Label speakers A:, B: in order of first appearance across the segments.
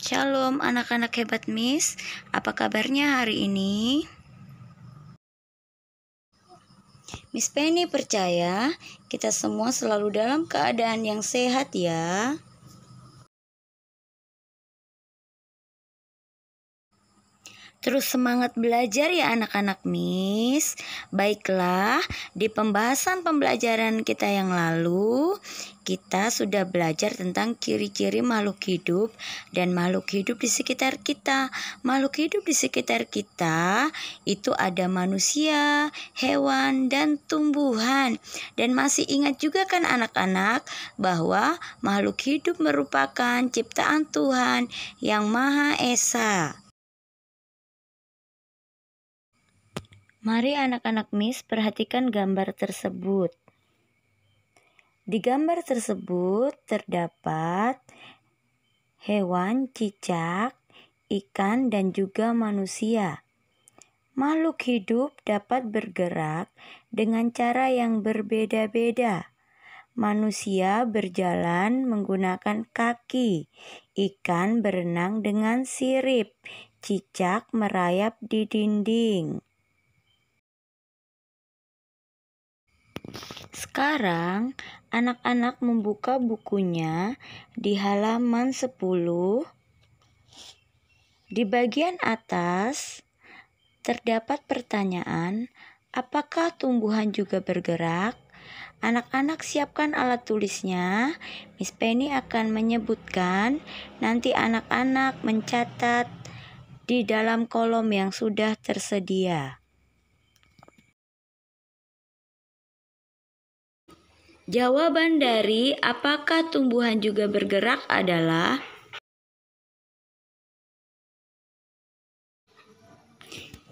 A: Shalom anak-anak hebat Miss, apa kabarnya hari ini? Miss Penny percaya kita semua selalu dalam keadaan yang sehat ya. Terus semangat belajar ya anak-anak Miss. Baiklah, di pembahasan pembelajaran kita yang lalu, kita sudah belajar tentang ciri-ciri makhluk hidup dan makhluk hidup di sekitar kita. Makhluk hidup di sekitar kita itu ada manusia, hewan, dan tumbuhan. Dan masih ingat juga kan anak-anak bahwa makhluk hidup merupakan ciptaan Tuhan yang Maha Esa. Mari anak-anak Miss perhatikan gambar tersebut. Di gambar tersebut terdapat hewan, cicak, ikan, dan juga manusia. Makhluk hidup dapat bergerak dengan cara yang berbeda-beda. Manusia berjalan menggunakan kaki, ikan berenang dengan sirip, cicak merayap di dinding. Sekarang, anak-anak membuka bukunya di halaman 10. Di bagian atas, terdapat pertanyaan, apakah tumbuhan juga bergerak? Anak-anak siapkan alat tulisnya. Miss Penny akan menyebutkan, nanti anak-anak mencatat di dalam kolom yang sudah tersedia. Jawaban dari apakah tumbuhan juga bergerak adalah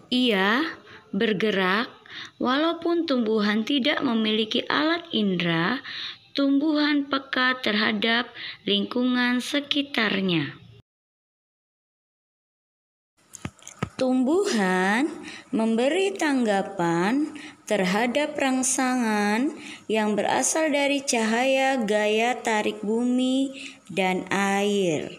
A: iya bergerak walaupun tumbuhan tidak memiliki alat indera, tumbuhan peka terhadap lingkungan sekitarnya. Tumbuhan memberi tanggapan terhadap rangsangan yang berasal dari cahaya gaya tarik bumi dan air.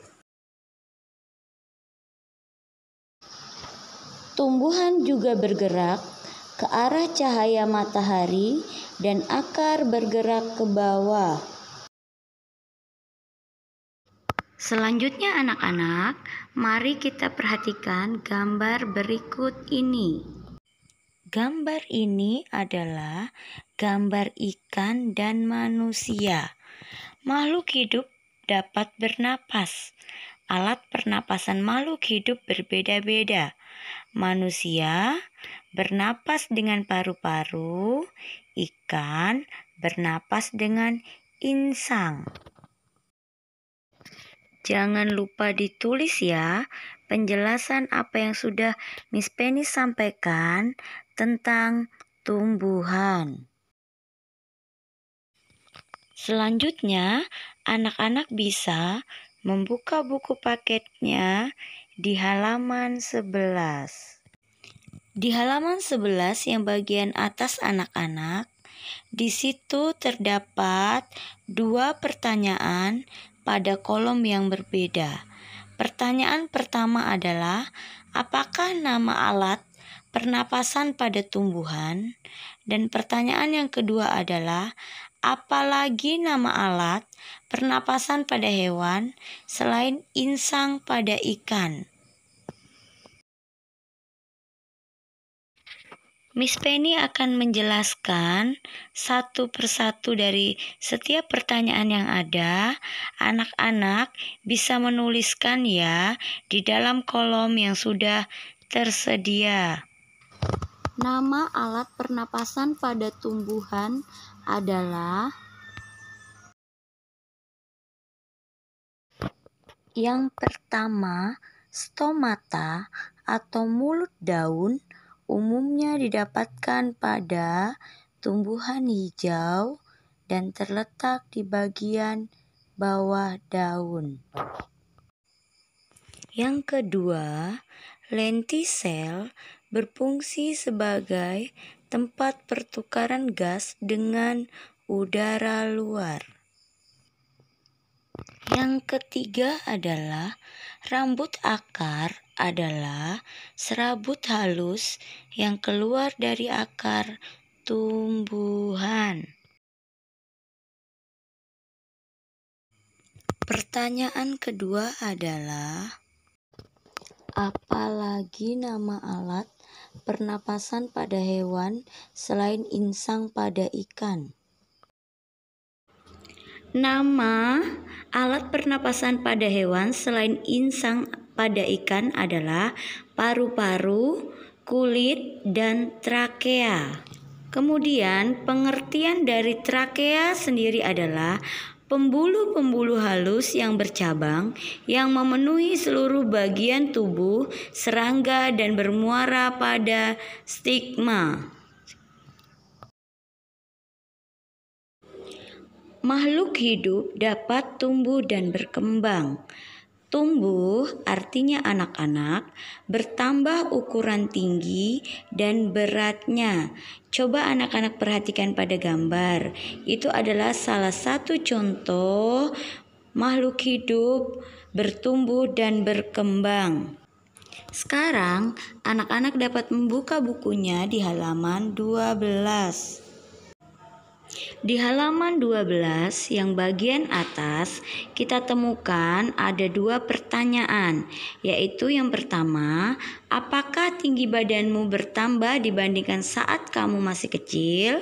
A: Tumbuhan juga bergerak ke arah cahaya matahari dan akar bergerak ke bawah. Selanjutnya anak-anak, mari kita perhatikan gambar berikut ini. Gambar ini adalah gambar ikan dan manusia. Makhluk hidup dapat bernapas. Alat pernapasan makhluk hidup berbeda-beda. Manusia bernapas dengan paru-paru, ikan bernapas dengan insang. Jangan lupa ditulis ya penjelasan apa yang sudah Miss Penny sampaikan tentang tumbuhan. Selanjutnya, anak-anak bisa membuka buku paketnya di halaman 11. Di halaman 11 yang bagian atas anak-anak, di situ terdapat dua pertanyaan pada kolom yang berbeda. Pertanyaan pertama adalah, apakah nama alat pernapasan pada tumbuhan? Dan pertanyaan yang kedua adalah, apalagi nama alat pernapasan pada hewan selain insang pada ikan? Miss Penny akan menjelaskan satu persatu dari setiap pertanyaan yang ada. Anak-anak bisa menuliskan ya di dalam kolom yang sudah tersedia. Nama alat pernapasan pada tumbuhan adalah Yang pertama, stomata atau mulut daun umumnya didapatkan pada tumbuhan hijau dan terletak di bagian bawah daun. Yang kedua, lentisel berfungsi sebagai tempat pertukaran gas dengan udara luar. Yang ketiga adalah rambut akar adalah serabut halus yang keluar dari akar tumbuhan. Pertanyaan kedua adalah apalagi nama alat pernapasan pada hewan selain insang pada ikan? Nama alat pernapasan pada hewan selain insang pada ikan adalah paru-paru, kulit, dan trakea. Kemudian, pengertian dari trakea sendiri adalah pembuluh-pembuluh halus yang bercabang yang memenuhi seluruh bagian tubuh serangga dan bermuara pada stigma. Makhluk hidup dapat tumbuh dan berkembang. Tumbuh artinya anak-anak, bertambah ukuran tinggi dan beratnya. Coba anak-anak perhatikan pada gambar. Itu adalah salah satu contoh makhluk hidup bertumbuh dan berkembang. Sekarang, anak-anak dapat membuka bukunya di halaman 12. Di halaman 12 yang bagian atas kita temukan ada dua pertanyaan, yaitu yang pertama, apakah tinggi badanmu bertambah dibandingkan saat kamu masih kecil?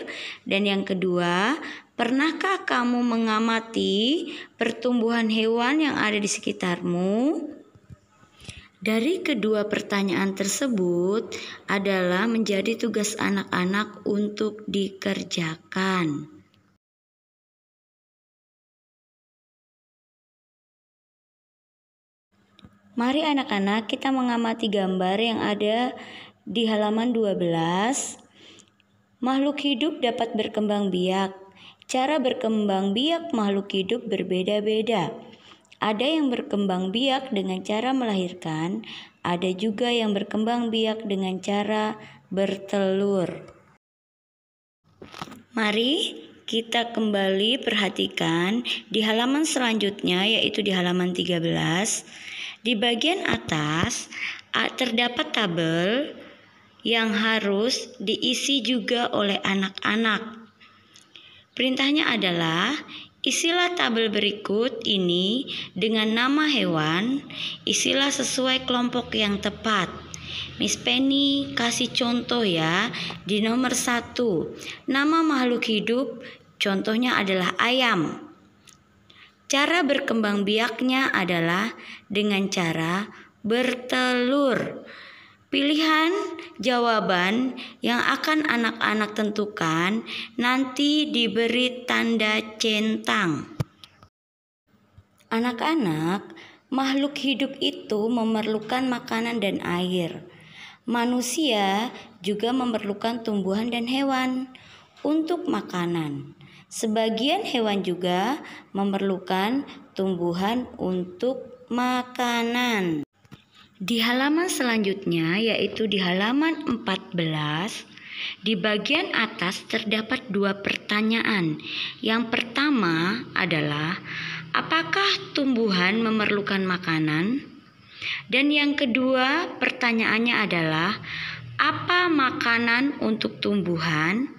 A: Dan yang kedua, pernahkah kamu mengamati pertumbuhan hewan yang ada di sekitarmu? Dari kedua pertanyaan tersebut adalah menjadi tugas anak-anak untuk dikerjakan. Mari anak-anak kita mengamati gambar yang ada di halaman 12. Makhluk hidup dapat berkembang biak. Cara berkembang biak makhluk hidup berbeda-beda. Ada yang berkembang biak dengan cara melahirkan, ada juga yang berkembang biak dengan cara bertelur. Mari kita kembali perhatikan di halaman selanjutnya yaitu di halaman 13. Di bagian atas terdapat tabel yang harus diisi juga oleh anak-anak. Perintahnya adalah isilah tabel berikut ini dengan nama hewan, isilah sesuai kelompok yang tepat. Miss Penny kasih contoh ya di nomor satu Nama makhluk hidup contohnya adalah ayam Cara berkembang biaknya adalah dengan cara bertelur. Pilihan jawaban yang akan anak-anak tentukan nanti diberi tanda centang. Anak-anak, makhluk hidup itu memerlukan makanan dan air. Manusia juga memerlukan tumbuhan dan hewan untuk makanan. Sebagian hewan juga memerlukan tumbuhan untuk makanan. Di halaman selanjutnya yaitu di halaman 14 di bagian atas terdapat dua pertanyaan. Yang pertama adalah apakah tumbuhan memerlukan makanan? Dan yang kedua, pertanyaannya adalah apa makanan untuk tumbuhan?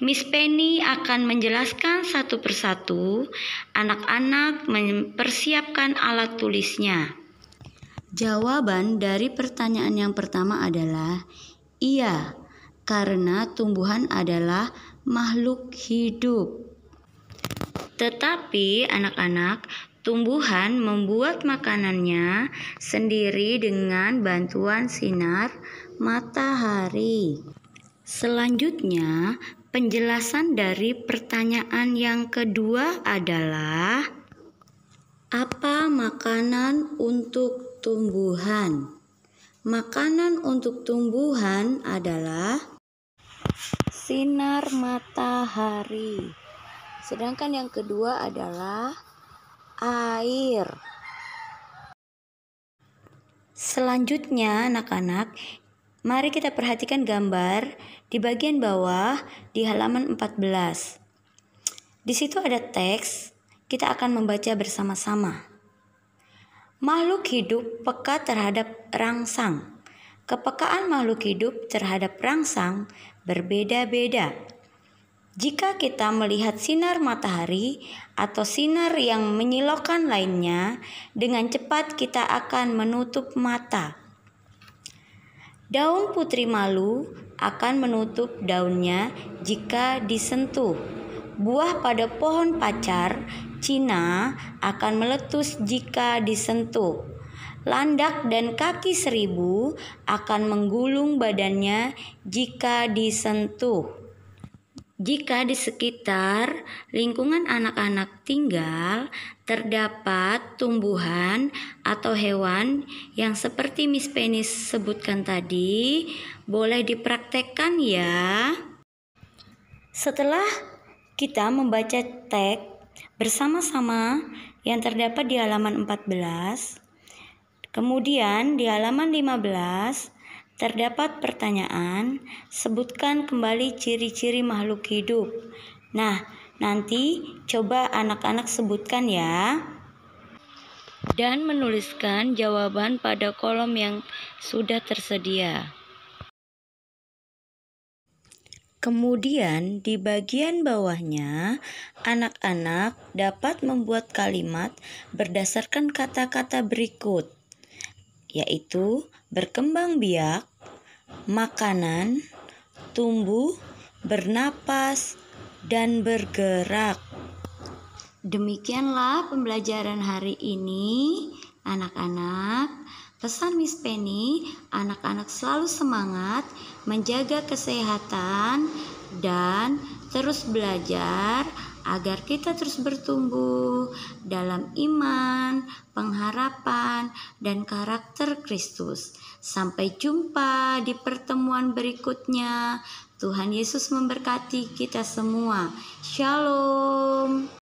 A: Miss Penny akan menjelaskan satu persatu. Anak-anak mempersiapkan alat tulisnya. Jawaban dari pertanyaan yang pertama adalah iya, karena tumbuhan adalah makhluk hidup. Tetapi anak-anak, tumbuhan membuat makanannya sendiri dengan bantuan sinar matahari. Selanjutnya, Penjelasan dari pertanyaan yang kedua adalah apa makanan untuk tumbuhan? Makanan untuk tumbuhan adalah sinar matahari. Sedangkan yang kedua adalah air. Selanjutnya, anak-anak, Mari kita perhatikan gambar di bagian bawah di halaman 14. Di situ ada teks, kita akan membaca bersama-sama. Makhluk hidup peka terhadap rangsang. Kepekaan makhluk hidup terhadap rangsang berbeda-beda. Jika kita melihat sinar matahari atau sinar yang menyilaukan lainnya, dengan cepat kita akan menutup mata Daun putri malu akan menutup daunnya jika disentuh. Buah pada pohon pacar Cina akan meletus jika disentuh. Landak dan kaki seribu akan menggulung badannya jika disentuh jika di sekitar lingkungan anak-anak tinggal terdapat tumbuhan atau hewan yang seperti Miss Penny sebutkan tadi, boleh dipraktekkan ya. Setelah kita membaca teks bersama-sama yang terdapat di halaman 14, kemudian di halaman 15 Terdapat pertanyaan, sebutkan kembali ciri-ciri makhluk hidup. Nah, nanti coba anak-anak sebutkan ya. Dan menuliskan jawaban pada kolom yang sudah tersedia. Kemudian, di bagian bawahnya, anak-anak dapat membuat kalimat berdasarkan kata-kata berikut yaitu berkembang biak, makanan, tumbuh, bernapas, dan bergerak. Demikianlah pembelajaran hari ini, anak-anak. Pesan Miss Penny, anak-anak selalu semangat menjaga kesehatan dan terus belajar agar kita terus bertumbuh dalam iman, pengharapan, dan karakter Kristus. Sampai jumpa di pertemuan berikutnya. Tuhan Yesus memberkati kita semua. Shalom.